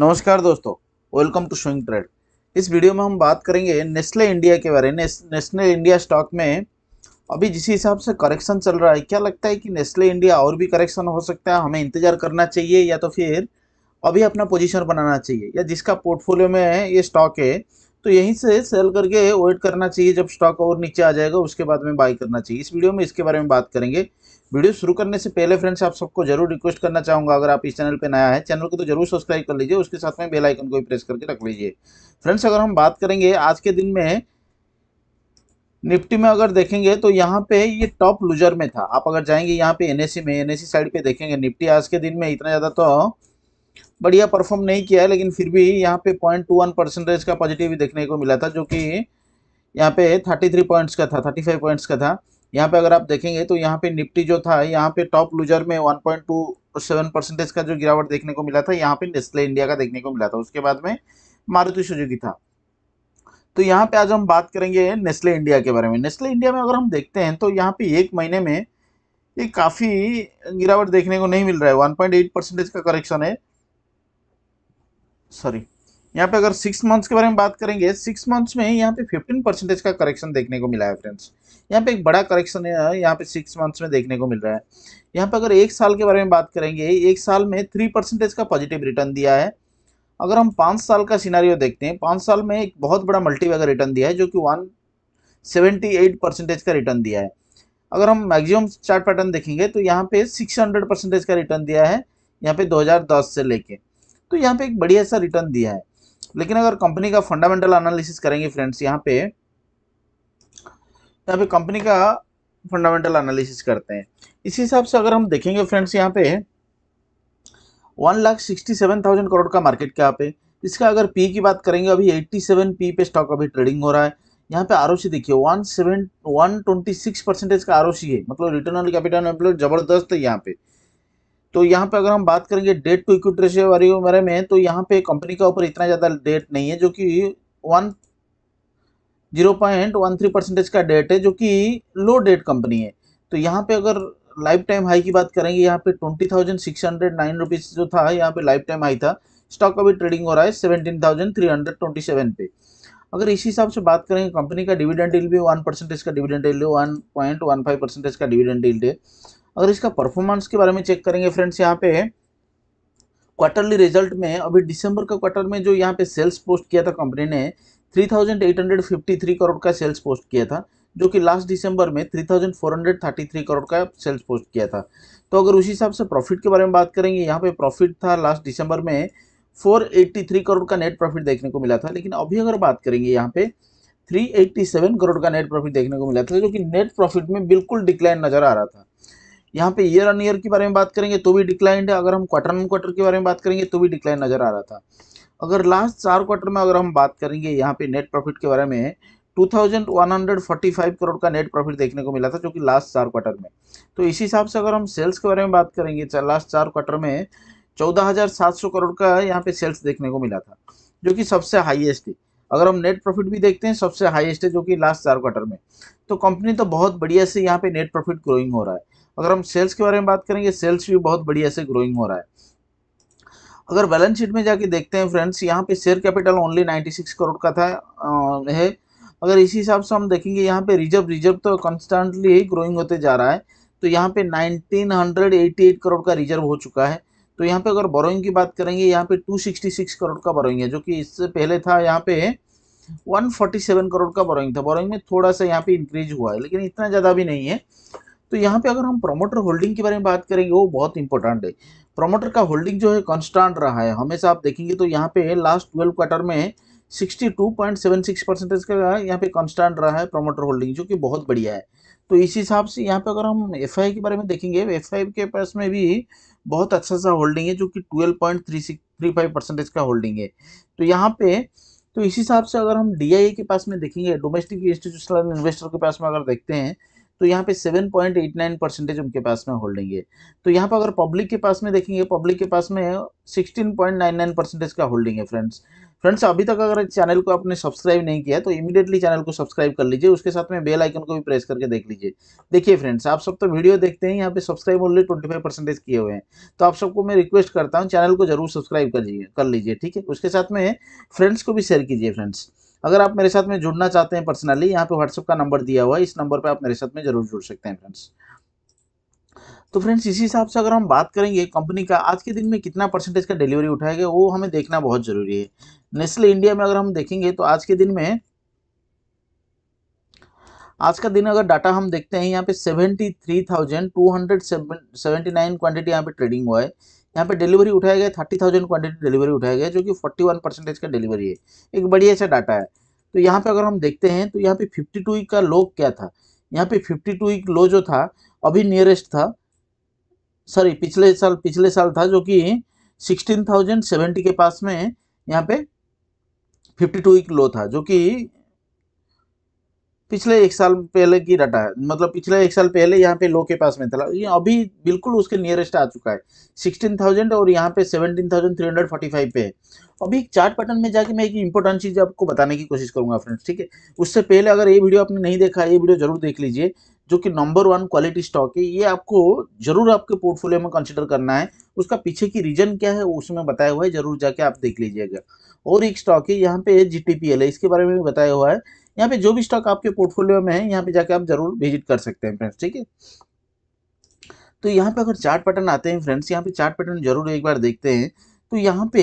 नमस्कार दोस्तों welcome to swing trade इस वीडियो में हम बात करेंगे नेस्ले इंडिया के बारे में नेस्ले इंडिया स्टॉक में अभी जिस हिसाब से करेक्शन चल रहा है क्या लगता है कि नेस्ले इंडिया और भी करेक्शन हो सकता है हमें इंतजार करना चाहिए या तो फिर अभी अपना पोजीशन बनाना चाहिए या जिसका पोर्टफोलियो में ये स्टॉक है तो यहीं से सेल करके वेट करना चाहिए जब स्टॉक और नीचे आ जाएगा उसके बाद में बाई करना चाहिए इस वीडियो में इसके बारे में बात करेंगे वीडियो शुरू करने से पहले फ्रेंड्स आप सबको जरूर रिक्वेस्ट करना चाहूंगा अगर आप इस चैनल पर नया है चैनल को तो जरूर सब्सक्राइब कर लीजिए उसके साथ में बेल आइकन को भी प्रेस करके रख लीजिए फ्रेंड्स अगर हम बात करेंगे आज के दिन में निफ्टी में अगर देखेंगे तो यहाँ पे ये टॉप लूजर में था आप अगर जाएंगे यहाँ पे एनएससी में एनएससी साइड पे देखेंगे निफ्टी आज के दिन में इतना ज़्यादा तो बढ़िया परफॉर्म नहीं किया है लेकिन फिर भी यहाँ पे पॉइंट टू वन परसेंटेज का पॉजिटिव देखने को मिला था जो कि यहाँ पे थर्टी थ्री पॉइंट्स का था थर्टी फाइव पॉइंट्स का था यहाँ पे अगर आप देखेंगे तो यहाँ पे निफ्टी जो था यहाँ पे टॉप लूजर में one point two seven percentage का जो गिरावट देखने को मिला था यहाँ पे नेस्ले इंडिया का देखने को मिला था उसके बाद में मारुति सुजुकी था तो यहाँ पे आज हम बात करेंगे नेस्ले इंडिया के बारे में नेस्ले इंडिया में अगर हम देखते हैं तो यहाँ पे एक महीने में ये काफ़ी गिरावट देखने को नहीं मिल रहा है 1.8 परसेंटेज का करेक्शन है सॉरी यहाँ पे अगर सिक्स मंथ्स के बारे में बात करेंगे सिक्स मंथ्स में यहाँ पे फिफ्टीन परसेंटेज का करेक्शन देखने को मिला है फ्रेंड्स यहाँ पे एक बड़ा करेक्शन है यहाँ पे सिक्स मंथ्स में देखने को मिल रहा है यहाँ पे अगर एक साल के बारे में बात करेंगे एक साल में थ्री परसेंटेज का पॉजिटिव रिटर्न दिया है अगर हम पाँच साल का सिनारियो देखते हैं पाँच साल में एक बहुत बड़ा मल्टीवे रिटर्न दिया है जो कि वन सेवेंटी परसेंटेज का रिटर्न दिया है अगर हम मैक्सिमम चार्ट पैटर्न देखेंगे तो यहाँ पे सिक्स परसेंटेज का रिटर्न दिया है यहाँ पे दो से लेके तो यहाँ पे एक बढ़िया सा रिटर्न दिया है लेकिन अगर कंपनी का फंडामेंटल एनालिसिस करेंगे फ्रेंड्स यहाँ पे यहाँ पे कंपनी का फंडामेंटल एनालिसिस करते हैं इसी हिसाब से अगर हम देखेंगे फ्रेंड्स यहाँ पे one lakh sixty seven thousand crore का मार्केट क्या पे इसका अगर पी की बात करेंगे अभी एट्टी सेवन पी पे स्टॉक अभी ट्रेडिंग हो रहा है यहाँ पे आर देखिए one seven one twenty six percentage का आर है मतलब रिटर्न ऑन कैपिटल एम्प्लॉय जबरदस्त है यहाँ पे तो यहाँ पे अगर हम बात करेंगे डेट टू इक्विटी रेशियो वाले बारे में तो यहाँ पे कंपनी का ऊपर इतना ज़्यादा डेट नहीं है जो कि one zero point one three percentage का डेट है जो कि लो डेट कंपनी है तो यहाँ पे अगर लाइफ टाइम हाई की बात करेंगे यहाँ पे twenty thousand six hundred nine rupees जो था यहाँ पे लाइफ टाइम हाई था स्टॉक अभी ट्रेडिंग हो रहा है seventeen thousand three hundred twenty seven पे अगर इसी हिसाब से बात करेंगे कंपनी का डिविडेंड डील भी वन परसेंटेज का डिविडेंड डील one point one five percentage का डिविडेंड डील है अगर इसका परफॉर्मेंस के बारे में चेक करेंगे फ्रेंड्स यहाँ पे क्वार्टरली रिजल्ट में अभी दिसंबर का क्वार्टर में जो यहाँ पे सेल्स पोस्ट किया था कंपनी ने 3,853 करोड़ का सेल्स पोस्ट किया था जो कि लास्ट दिसंबर में 3,433 करोड़ का सेल्स पोस्ट किया था तो अगर उसी हिसाब से प्रॉफिट के बारे में बात करेंगे यहाँ पे प्रॉफिट था लास्ट दिसंबर में 483 करोड़ का नेट प्रॉफिट देखने को मिला था लेकिन अभी अगर बात करेंगे यहाँ पे 387 करोड़ का नेट प्रॉफिट देखने को मिला था जो कि नेट प्रॉफिट में बिल्कुल डिक्लाइन नज़र आ रहा था यहाँ पे ईयर ऑन ईयर के बारे में बात करेंगे तो भी डिक्लाइंड है अगर हम क्वार्टर ऑन क्वार्टर के बारे में बात करेंगे तो भी डिक्लाइन नज़र आ रहा था अगर लास्ट चार क्वार्टर में अगर हम बात करेंगे यहाँ पे नेट प्रॉफिट के बारे में 2145 करोड़ का नेट प्रॉफिट देखने को मिला था जो कि लास्ट चार क्वार्टर में तो इसी हिसाब से अगर हम सेल्स के बारे में बात करेंगे लास्ट चार क्वार्टर में चौदह करोड़ का यहाँ पे सेल्स देखने को मिला था जो कि सबसे हाइएस्ट है अगर हम नेट प्रॉफिट भी देखते हैं सबसे हाईएस्ट है जो कि लास्ट चार क्वार्टर में तो कंपनी तो बहुत बढ़िया से यहाँ पे नेट प्रॉफिट ग्रोइंग हो रहा है अगर हम सेल्स के बारे में बात करेंगे सेल्स भी बहुत बढ़िया से ग्रोइंग हो रहा है अगर बैलेंस शीट में जाके देखते हैं फ्रेंड्स यहाँ पे शेयर कैपिटल ओनली 96 करोड़ का था आ, है अगर इसी हिसाब से हम देखेंगे यहाँ पे रिजर्व रिजर्व तो कंस्टेंटली ही ग्रोइंग होते जा रहा है तो यहाँ पे 1988 करोड़ का रिजर्व हो चुका है तो यहाँ पे अगर बोरोइंग की बात करेंगे यहाँ पे 266 करोड़ का बोरोइंग है जो कि इससे पहले था यहाँ पे वन करोड़ का बोरोइंग था बोरोइंग में थोड़ा सा यहाँ पे इंक्रीज हुआ है लेकिन इतना ज़्यादा भी नहीं है तो यहाँ पे अगर हम प्रोमोटर होल्डिंग के बारे में बात करेंगे वो बहुत इंपॉर्टेंट है प्रोमोटर का होल्डिंग जो है कॉन्स्टांट रहा है हमेशा आप देखेंगे तो यहाँ पे लास्ट ट्वेल्व क्वार्टर में 62.76 परसेंटेज का यहाँ पे कॉन्स्टांट रहा है प्रोमोटर होल्डिंग जो कि बहुत बढ़िया है तो इस हिसाब से यहाँ पे अगर हम एफ के बारे में देखेंगे एफ के पास में भी बहुत अच्छा सा होल्डिंग है जो कि फाइव परसेंटेज का होल्डिंग है तो यहाँ पे तो इस हिसाब से अगर हम डी के पास में देखेंगे डोमेस्टिक इंस्टीट्यूशनल इन्वेस्टर के पास में अगर देखते हैं तो यहाँ पे 7.89 परसेंटेज उनके पास में होल्डिंग है तो यहाँ पर अगर पब्लिक के पास में देखेंगे पब्लिक के पास में 16.99 परसेंटेज का होल्डिंग है फ्रेंड्स फ्रेंड्स अभी तक अगर चैनल को आपने सब्सक्राइब नहीं किया तो इमीडिएटली चैनल को सब्सक्राइब कर लीजिए उसके साथ में बेल आइकन को भी प्रेस करके देख लीजिए देखिए फ्रेंड्स आप सब तो वीडियो देखते हैं यहाँ पे subscribe only twenty five percentage किए हुए हैं तो आप सबको मैं रिक्वेस्ट करता हूँ चैनल को जरूर सब्सक्राइब कर लीजिए कर लीजिए ठीक है उसके साथ में फ्रेंड्स को भी शेयर कीजिए फ्रेंड्स अगर आप मेरे साथ में जुड़ना चाहते हैं पर्सनली यहाँ पे व्हाट्सअप का नंबर दिया हुआ है इस नंबर पर आप मेरे साथ में जरूर जुड़ सकते हैं फ्रेंड्स तो फ्रेंड्स इसी हिसाब से अगर हम बात करेंगे कंपनी का आज के दिन में कितना परसेंटेज का डिलीवरी उठाएगा वो हमें देखना बहुत ज़रूरी है नेस्ले इंडिया में अगर हम देखेंगे तो आज के दिन में आज का दिन अगर डाटा हम देखते हैं यहाँ पे seventy three thousand two hundred seventy nine quantity यहाँ पे ट्रेडिंग हुआ है यहाँ पे डिलीवरी उठाया गया थर्टी थाउजेंड क्वान्टिटी डिलीवरी उठाया गया जो कि फोर्टी वन परसेंटेज का डिलीवरी है एक बढ़िया सा डाटा है तो यहाँ पे अगर हम देखते हैं तो यहाँ पे फिफ्टी टू e का लो क्या था यहाँ पे फिफ्टी टू वीक लो जो था अभी नियरेस्ट था सॉरी पिछले साल पिछले साल था जो कि सिक्सटीन के पास में यहाँ पे फिफ्टी टू वीक लो था जो कि पिछले एक साल पहले की डाटा है मतलब पिछले एक साल पहले यहाँ पे लो के पास में था ये अभी बिल्कुल उसके नियरेस्ट आ चुका है सिक्सटीन थाउजेंड और यहाँ पे seventeen thousand three hundred forty five पे है अभी एक चार्ट पैटर्न में जाके मैं एक इंपॉर्टेंट चीज़ आपको बताने की कोशिश करूँगा फ्रेंड्स ठीक है उससे पहले अगर ये वीडियो आपने नहीं देखा ये वीडियो जरूर देख लीजिए जो कि नंबर वन क्वालिटी स्टॉक है ये आपको जरूर आपके पोर्टफोलियो में कंसिडर करना है उसका पीछे की रीजन क्या है उसमें बताया हुआ है जरूर जाके आप देख लीजिएगा और एक स्टॉक है यहाँ पे जी है इसके बारे में भी बताया हुआ है यहाँ पे जो भी स्टॉक आपके पोर्टफोलियो में है यहाँ पे जाके आप जरूर विजिट कर सकते हैं फ्रेंड्स ठीक है तो यहाँ पे अगर चार्ट पैटर्न आते हैं फ्रेंड्स यहाँ पे चार्ट पैटर्न जरूर एक बार देखते हैं तो यहाँ पे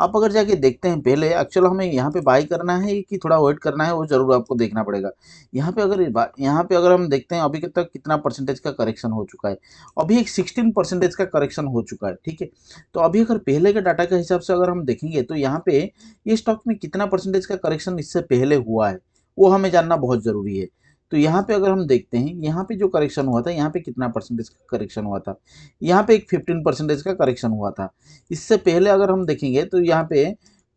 आप अगर जाके देखते हैं पहले एक्चुअल हमें यहाँ पे बाई करना है कि थोड़ा वेट करना है वो ज़रूर आपको देखना पड़ेगा यहाँ पे अगर यहाँ पे अगर हम देखते हैं अभी तक कितना परसेंटेज का करेक्शन हो चुका है अभी एक सिक्सटीन परसेंटेज का करेक्शन हो चुका है ठीक है तो अभी अगर पहले के डाटा के हिसाब से अगर हम देखेंगे तो यहाँ पे ये यह स्टॉक में कितना परसेंटेज का करेक्शन इससे पहले हुआ है वो हमें जानना बहुत ज़रूरी है तो यहाँ पे अगर हम देखते हैं यहाँ पे जो करेक्शन हुआ था यहाँ पे कितना परसेंटेज का करेक्शन हुआ था यहाँ पे एक फिफ्टीन परसेंटेज का करेक्शन हुआ था इससे पहले अगर हम देखेंगे तो यहाँ पे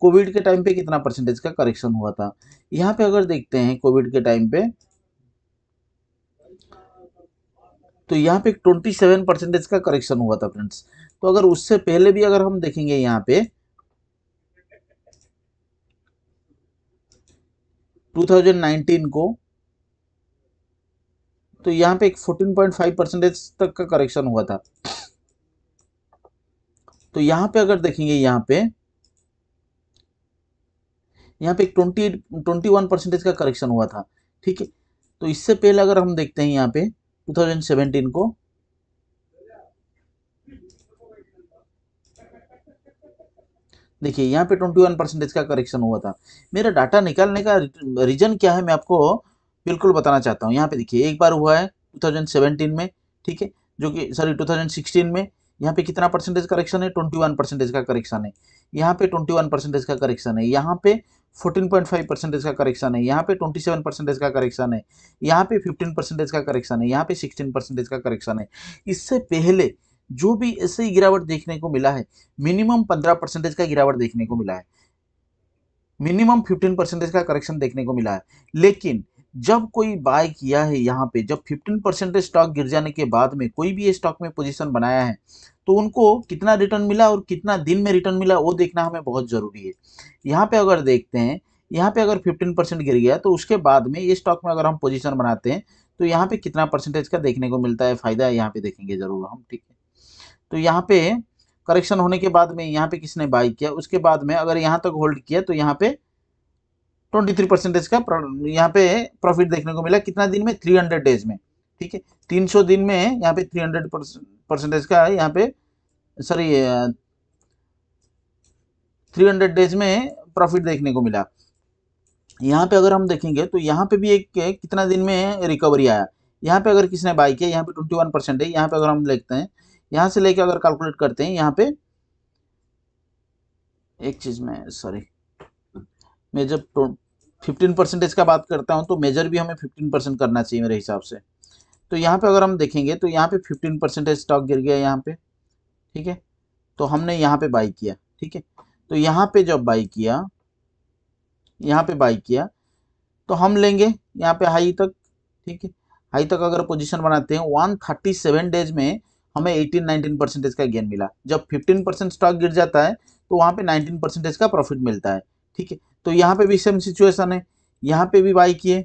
कोविड के टाइम पे कितना परसेंटेज का करेक्शन हुआ था यहाँ पे अगर देखते हैं कोविड के टाइम पे तो यहाँ पे ट्वेंटी सेवन परसेंटेज का करेक्शन हुआ था फ्रेंड्स तो अगर उससे पहले भी अगर हम देखेंगे यहाँ पे 2019 को तो यहां पे एक 14.5 परसेंटेज तक का करेक्शन हुआ था तो यहां पे अगर देखेंगे यहां पे यहां पे एक ट्वेंटी ट्वेंटी वन परसेंटेज का करेक्शन हुआ था ठीक है तो इससे पहले अगर हम देखते हैं यहां पे 2017 को देखिए यहाँ पे 21 परसेंटेज का करेक्शन हुआ था मेरा डाटा निकालने का रीजन क्या है मैं आपको बिल्कुल बताना चाहता हूँ यहाँ पे देखिए एक बार हुआ है 2017 में ठीक है जो कि सॉरी 2016 में यहाँ पे कितना परसेंटेज करेक्शन है 21 परसेंटेज का करेक्शन है यहाँ पे 21 परसेंटेज का करेक्शन है यहाँ पे 14.5 परसेंटेज का करेक्शन है यहाँ पे 27 परसेंटेज का करेक्शन है यहाँ पे 15 परसेंटेज का करेक्शन है यहाँ पे 16 परसेंटेज का करेक्शन है इससे पहले जो भी ऐसे गिरावट देखने को मिला है मिनिमम पंद्रह परसेंटेज का गिरावट देखने को मिला है मिनिमम फिफ्टीन परसेंटेज का करेक्शन देखने को मिला है लेकिन जब कोई बाय किया है यहाँ पे जब फिफ्टीन परसेंटेज स्टॉक गिर जाने के बाद में कोई भी स्टॉक में पोजीशन बनाया है तो उनको कितना रिटर्न मिला और कितना दिन में रिटर्न मिला वो देखना हमें बहुत ज़रूरी है यहाँ पे अगर देखते हैं यहाँ पे अगर 15 परसेंट गिर गया तो उसके बाद में ये स्टॉक में अगर हम पोजीशन बनाते हैं तो यहाँ पे कितना परसेंटेज का देखने को मिलता है फ़ायदा यहाँ पे देखेंगे ज़रूर हम ठीक है तो यहाँ पे करेक्शन होने के बाद में यहाँ पे किसने बाई किया उसके बाद में अगर यहाँ तक होल्ड किया तो यहाँ पे ट्वेंटी थ्री परसेंटेज का यहाँ पे प्रॉफिट देखने को मिला कितना दिन में थ्री हंड्रेड डेज में ठीक है तीन सौ दिन में यहाँ पे थ्री हंड्रेड परसेंटेज का यहाँ पे सॉरी थ्री हंड्रेड डेज में प्रॉफिट देखने को मिला यहाँ पे अगर हम देखेंगे तो यहाँ पे भी एक कितना दिन में रिकवरी आया यहाँ पे अगर किसने बाई किया यहाँ पे ट्वेंटी वन परसेंट है यहाँ पे अगर हम देखते हैं यहां से लेके अगर कैलकुलेट करते हैं यहाँ पे एक चीज़ में सॉरी मैं जब फिफ्टीन तो परसेंटेज का बात करता हूँ तो मेजर भी हमें फिफ्टीन परसेंट करना चाहिए मेरे हिसाब से तो यहाँ पे अगर हम देखेंगे तो यहाँ पे फिफ्टीन परसेंटेज स्टॉक गिर गया यहाँ पे ठीक है तो हमने यहाँ पे बाई किया ठीक है तो यहाँ पे जब बाई किया यहाँ पे बाई किया तो हम लेंगे यहाँ पे हाई तक ठीक है हाई तक अगर पोजीशन बनाते हैं वन थर्टी सेवन डेज में हमें 18-19 परसेंटेज का गेन मिला जब 15 परसेंट स्टॉक गिर जाता है तो वहाँ पे 19 परसेंटेज का प्रॉफिट मिलता है ठीक है तो यहाँ पे भी सेम सिचुएशन है यहाँ पे भी बाई किए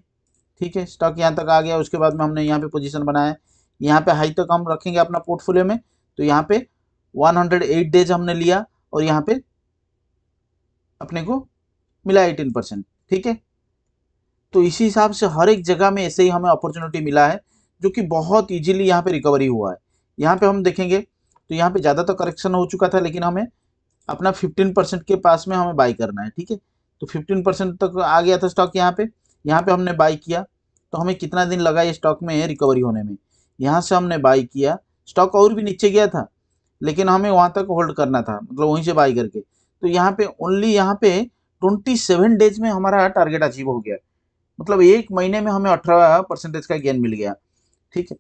ठीक है स्टॉक यहाँ तक आ गया उसके बाद में हमने यहाँ पे पोजीशन बनाया यहाँ पे हाई तक हम रखेंगे अपना पोर्टफोलियो में तो यहाँ पे वन डेज हमने लिया और यहाँ पे अपने को मिला एटीन परसेंट ठीक है तो इसी हिसाब से हर एक जगह में ऐसे ही हमें अपॉर्चुनिटी मिला है जो कि बहुत ईजिली यहाँ पे रिकवरी हुआ है यहाँ पे हम देखेंगे तो यहाँ पे ज़्यादा तो करेक्शन हो चुका था लेकिन हमें अपना फिफ्टीन परसेंट के पास में हमें बाई करना है ठीक है तो 15 परसेंट तक आ गया था स्टॉक यहाँ पे यहाँ पे हमने बाई किया तो हमें कितना दिन लगा ये स्टॉक में रिकवरी होने में यहाँ से हमने बाई किया स्टॉक और भी नीचे गया था लेकिन हमें वहाँ तक होल्ड करना था मतलब वहीं से बाई करके तो यहाँ पे ओनली यहाँ पे ट्वेंटी सेवन डेज में हमारा टारगेट अचीव हो गया मतलब एक महीने में हमें अठारह परसेंटेज का गेन मिल गया ठीक है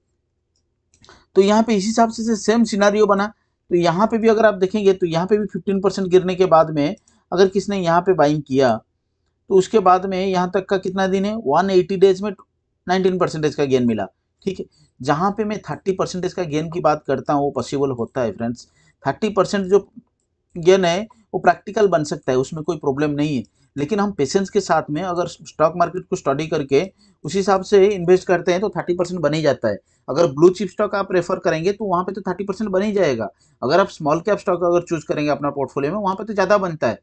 तो यहाँ पे इस हिसाब से सेम सिनारियो बना तो यहाँ पे भी अगर आप देखेंगे तो यहाँ पे भी 15 परसेंट गिरने के बाद में अगर किसने यहाँ पे बाइंग किया तो उसके बाद में यहाँ तक का कितना दिन है 180 डेज में 19 परसेंटेज का गेन मिला ठीक है जहाँ पे मैं 30 परसेंटेज का गेन की बात करता हूँ वो पॉसिबल होता है फ्रेंड्स थर्टी परसेंट जो गेन है वो प्रैक्टिकल बन सकता है उसमें कोई प्रॉब्लम नहीं है लेकिन हम पेशेंस के साथ में अगर स्टॉक मार्केट को स्टडी करके उसी हिसाब से इन्वेस्ट करते हैं तो थर्टी परसेंट बन ही जाता है अगर ब्लू चिप स्टॉक आप रेफर करेंगे तो वहाँ पे तो थर्टी परसेंट बन ही जाएगा अगर आप स्मॉल कैप स्टॉक अगर चूज करेंगे अपना पोर्टफोलियो में वहाँ पर तो ज़्यादा बनता है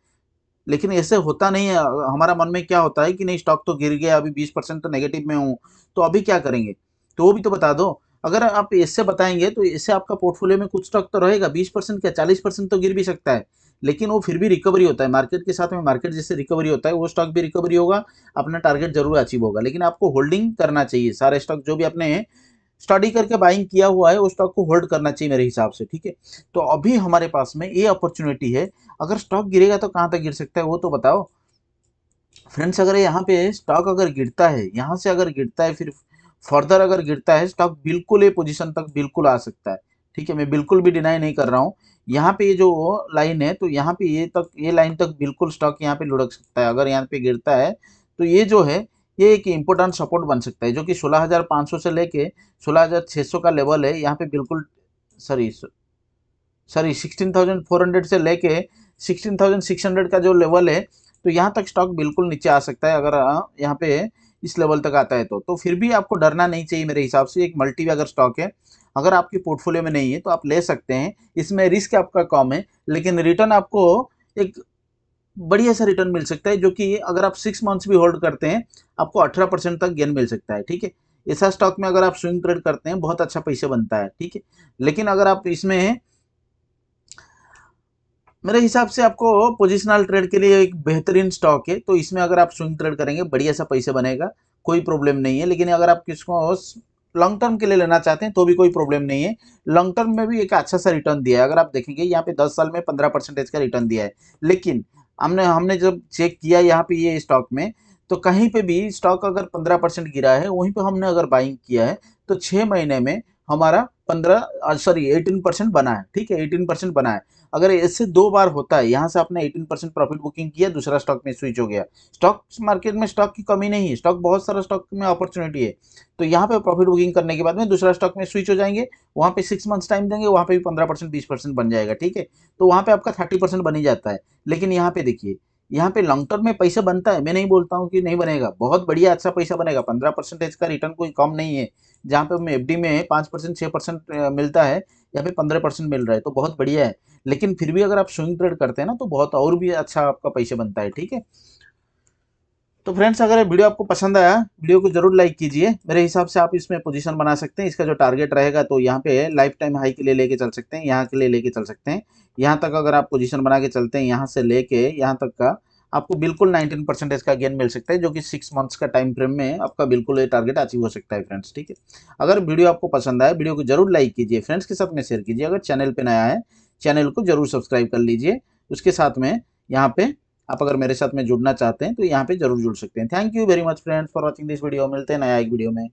लेकिन ऐसे होता नहीं है हमारा मन में क्या होता है कि नहीं स्टॉक तो गिर गया अभी बीस परसेंट तो नेगेटिव में हूँ तो अभी क्या करेंगे तो वो भी तो बता दो अगर आप इससे बताएंगे तो इससे आपका पोर्टफोलियो में कुछ स्टॉक तो रहेगा बीस परसेंट क्या चालीस परसेंट तो गिर भी सकता है लेकिन वो फिर भी रिकवरी होता है मार्केट के साथ में मार्केट जैसे रिकवरी होता है वो स्टॉक भी रिकवरी होगा अपना टारगेट जरूर अचीव होगा लेकिन आपको होल्डिंग करना चाहिए सारे स्टॉक जो भी आपने स्टडी करके बाइंग किया हुआ है उस स्टॉक को होल्ड करना चाहिए मेरे हिसाब से ठीक है तो अभी हमारे पास में ये अपॉर्चुनिटी है अगर स्टॉक गिरेगा तो कहाँ तक गिर सकता है वो तो बताओ फ्रेंड्स अगर यहाँ पे स्टॉक अगर गिरता है यहाँ से अगर गिरता है फिर फर्दर अगर गिरता है स्टॉक बिल्कुल ये पोजिशन तक बिल्कुल आ सकता है ठीक है मैं बिल्कुल भी डिनाई नहीं कर रहा हूँ यहाँ पे ये जो लाइन है तो यहाँ पे ये तक ये लाइन तक बिल्कुल स्टॉक यहाँ पे लुढ़क सकता है अगर यहाँ पे गिरता है तो ये जो है ये एक इम्पोर्टेंट सपोर्ट बन सकता है जो कि 16,500 से लेके 16,600 का लेवल है यहाँ पे बिल्कुल सॉरी सॉरी 16,400 से लेके 16,600 का जो लेवल है तो यहाँ तक स्टॉक बिल्कुल नीचे आ सकता है अगर यहाँ पे इस लेवल तक आता है तो तो फिर भी आपको डरना नहीं चाहिए मेरे हिसाब से एक मल्टी अगर स्टॉक है अगर आपकी पोर्टफोलियो में नहीं है तो आप ले सकते हैं इसमें रिस्क आपका कम है लेकिन रिटर्न आपको एक बढ़िया सा रिटर्न मिल सकता है जो कि अगर आप सिक्स मंथ्स भी होल्ड करते हैं आपको अठारह परसेंट तक गेन मिल सकता है ठीक है ऐसा स्टॉक में अगर आप स्विंग ट्रेड करते हैं बहुत अच्छा पैसे बनता है ठीक है लेकिन अगर आप इसमें मेरे हिसाब से आपको पोजिशनल ट्रेड के लिए एक बेहतरीन स्टॉक है तो इसमें अगर आप स्विंग ट्रेड करेंगे बढ़िया सा पैसे बनेगा कोई प्रॉब्लम नहीं है लेकिन अगर आप किसको लॉन्ग टर्म के लिए लेना चाहते हैं तो भी कोई प्रॉब्लम नहीं है लॉन्ग टर्म में भी एक अच्छा सा रिटर्न दिया है अगर आप देखेंगे यहाँ पे दस साल में पंद्रह परसेंटेज का रिटर्न दिया है लेकिन हमने हमने जब चेक किया यहाँ पे ये स्टॉक में तो कहीं पे भी स्टॉक अगर पंद्रह परसेंट गिरा है वहीं पे हमने अगर बाइंग किया है तो छः महीने में हमारा पंद्रह सॉरी एटीन परसेंट बना है ठीक है एटीन परसेंट बना है अगर ऐसे दो बार होता है यहाँ से आपने 18 परसेंट प्रॉफिट बुकिंग किया दूसरा स्टॉक में स्विच हो गया स्टॉक मार्केट में स्टॉक की कमी नहीं है स्टॉक बहुत सारा स्टॉक में अपॉर्चुनिटी है तो यहाँ पे प्रॉफिट बुकिंग करने के बाद में दूसरा स्टॉक में स्विच हो जाएंगे वहाँ पे सिक्स मंथ्स टाइम देंगे वहाँ पे भी पंद्रह परसेंट बीस परसेंट बन जाएगा ठीक है तो वहाँ पे आपका थर्टी परसेंट बनी जाता है लेकिन यहाँ पे देखिए यहाँ पे लॉन्ग टर्म में पैसा बनता है मैं नहीं बोलता हूँ कि नहीं बनेगा बहुत बढ़िया अच्छा पैसा बनेगा पंद्रह परसेंटेज का रिटर्न कोई कम नहीं है जहाँ पे हमें एफ में पाँच परसेंट छः परसेंट मिलता है यहाँ पे पंद्रह परसेंट मिल रहा है तो बहुत बढ़िया है लेकिन फिर भी अगर आप स्विंग ट्रेड करते हैं ना तो बहुत और भी अच्छा आपका पैसा बनता है ठीक है तो फ्रेंड्स अगर वीडियो आपको पसंद आया वीडियो को जरूर लाइक कीजिए मेरे हिसाब से आप इसमें पोजीशन बना सकते हैं इसका जो टारगेट रहेगा तो यहाँ पे लाइफ टाइम हाई के लिए लेके चल सकते हैं यहाँ के लिए लेके चल सकते हैं यहाँ तक अगर आप पोजीशन बना के चलते हैं यहाँ से लेके यहाँ तक का आपको बिल्कुल नाइनटीन परसेंटेज का गेन मिल सकता है जो कि सिक्स मंथ्स का टाइम फ्रेम में आपका बिल्कुल ये टारगेट अचीव हो सकता है फ्रेंड्स ठीक है अगर वीडियो आपको पसंद आए वीडियो को जरूर लाइक कीजिए फ्रेंड्स के साथ में शेयर कीजिए अगर चैनल पर नया है चैनल को जरूर सब्सक्राइब कर लीजिए उसके साथ में यहाँ पर आप अगर मेरे साथ में जुड़ना चाहते हैं तो यहाँ पे जरूर जुड़ सकते हैं thank you very much friends for watching this video मिलते हैं नया एक वीडियो में